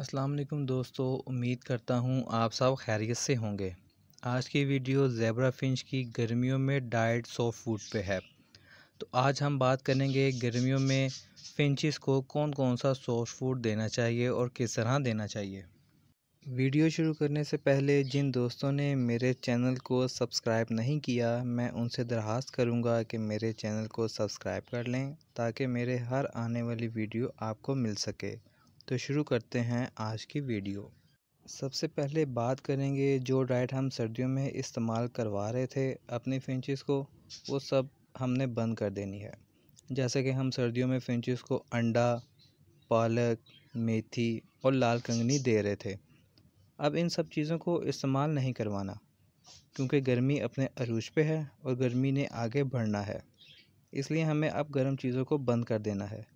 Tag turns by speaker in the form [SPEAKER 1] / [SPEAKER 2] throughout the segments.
[SPEAKER 1] असलम दोस्तों उम्मीद करता हूँ आप सब खैरियत से होंगे आज की वीडियो जेबरा फिंच की गर्मियों में डाइट सॉफ्ट फूड पे है तो आज हम बात करेंगे गर्मियों में फिंचिस को कौन कौन सा सॉफ्ट फूड देना चाहिए और किस तरह देना चाहिए वीडियो शुरू करने से पहले जिन दोस्तों ने मेरे चैनल को सब्सक्राइब नहीं किया मैं उनसे दरख्वास्त करूँगा कि मेरे चैनल को सब्सक्राइब कर लें ताकि मेरे हर आने वाली वीडियो आपको मिल सके तो शुरू करते हैं आज की वीडियो सबसे पहले बात करेंगे जो डाइट हम सर्दियों में इस्तेमाल करवा रहे थे अपनी फिंचिस को वो सब हमने बंद कर देनी है जैसे कि हम सर्दियों में फिंचिस को अंडा पालक मेथी और लाल कंगनी दे रहे थे अब इन सब चीज़ों को इस्तेमाल नहीं करवाना क्योंकि गर्मी अपने अरूज पे है और गर्मी ने आगे बढ़ना है इसलिए हमें अब गर्म चीज़ों को बंद कर देना है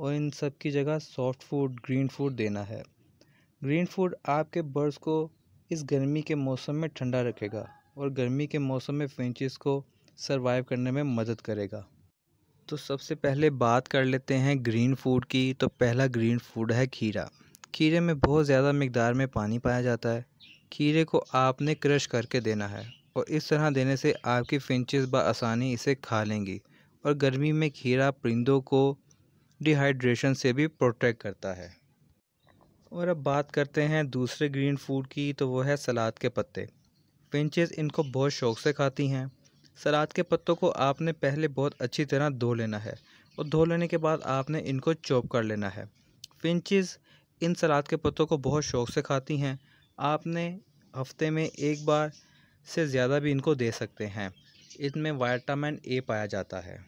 [SPEAKER 1] और इन सब की जगह सॉफ्ट फूड ग्रीन फूड देना है ग्रीन फूड आपके बर्ड्स को इस गर्मी के मौसम में ठंडा रखेगा और गर्मी के मौसम में फिंचिस को सर्वाइव करने में मदद करेगा तो सबसे पहले बात कर लेते हैं ग्रीन फूड की तो पहला ग्रीन फूड है खीरा खीरे में बहुत ज़्यादा मकदार में पानी पाया जाता है खीरे को आपने क्रश करके देना है और इस तरह देने से आपकी फिंचेस बसानी इसे खा लेंगी और गर्मी में खीरा परिंदों को डिहाइड्रेशन से भी प्रोटेक्ट करता है और अब बात करते हैं दूसरे ग्रीन फूड की तो वो है सलाद के पत्ते पिंचेस इनको बहुत शौक से खाती हैं सलाद के पत्तों को आपने पहले बहुत अच्छी तरह धो लेना है और धो लेने के बाद आपने इनको चॉप कर लेना है पिंचज़ इन सलाद के पत्तों को बहुत शौक से खाती हैं आपने हफ्ते में एक बार से ज़्यादा भी इनको दे सकते हैं इसमें वाइटामिन ए पाया जाता है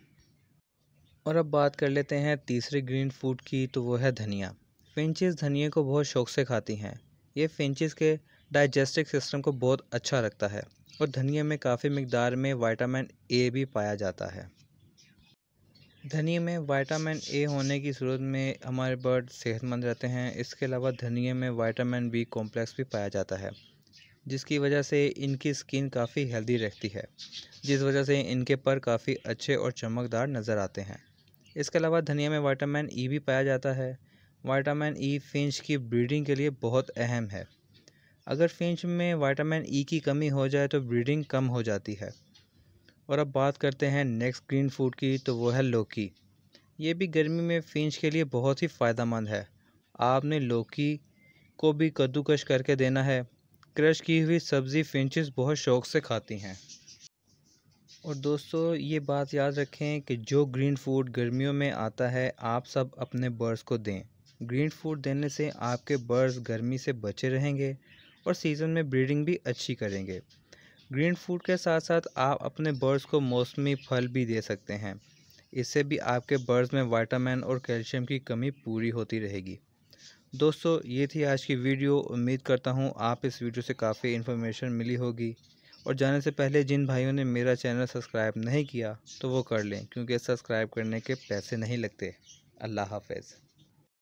[SPEAKER 1] और अब बात कर लेते हैं तीसरे ग्रीन फूड की तो वो है धनिया फिंचिस धनिए को बहुत शौक से खाती हैं ये फिंचज़ के डाइजेस्टिव सिस्टम को बहुत अच्छा रखता है और धनिया में काफ़ी मकदार में वाइटामिन ए भी पाया जाता है धनिए में वाइटामिन ए होने की सूरत में हमारे बर्ड सेहतमंद रहते हैं इसके अलावा धनिया में वाइटामिन बी कॉम्प्लेक्स भी पाया जाता है जिसकी वजह से इनकी स्किन काफ़ी हेल्दी रहती है जिस वजह से इनके पर काफ़ी अच्छे और चमकदार नज़र आते हैं इसके अलावा धनिया में वाइटामिन ई e भी पाया जाता है वाइटामिन ई e फिंच की ब्रीडिंग के लिए बहुत अहम है अगर फिंच में वाइटामिन ई e की कमी हो जाए तो ब्रीडिंग कम हो जाती है और अब बात करते हैं नेक्स्ट ग्रीन फूड की तो वो है लौकी ये भी गर्मी में फिंच के लिए बहुत ही फ़ायदा है आपने लौकी को भी कद्दूकश करके देना है क्रश की हुई सब्ज़ी फिंचेस बहुत शौक से खाती हैं और दोस्तों ये बात याद रखें कि जो ग्रीन फूड गर्मियों में आता है आप सब अपने बर्ड्स को दें ग्रीन फूड देने से आपके बर्ड्स गर्मी से बचे रहेंगे और सीज़न में ब्रीडिंग भी अच्छी करेंगे ग्रीन फूड के साथ साथ आप अपने बर्ड्स को मौसमी फल भी दे सकते हैं इससे भी आपके बर्ड्स में वाइटामिन और कैल्शियम की कमी पूरी होती रहेगी दोस्तों ये थी आज की वीडियो उम्मीद करता हूँ आप इस वीडियो से काफ़ी इन्फॉर्मेशन मिली होगी और जाने से पहले जिन भाइयों ने मेरा चैनल सब्सक्राइब नहीं किया तो वो कर लें क्योंकि सब्सक्राइब करने के पैसे नहीं लगते अल्लाह हाफिज़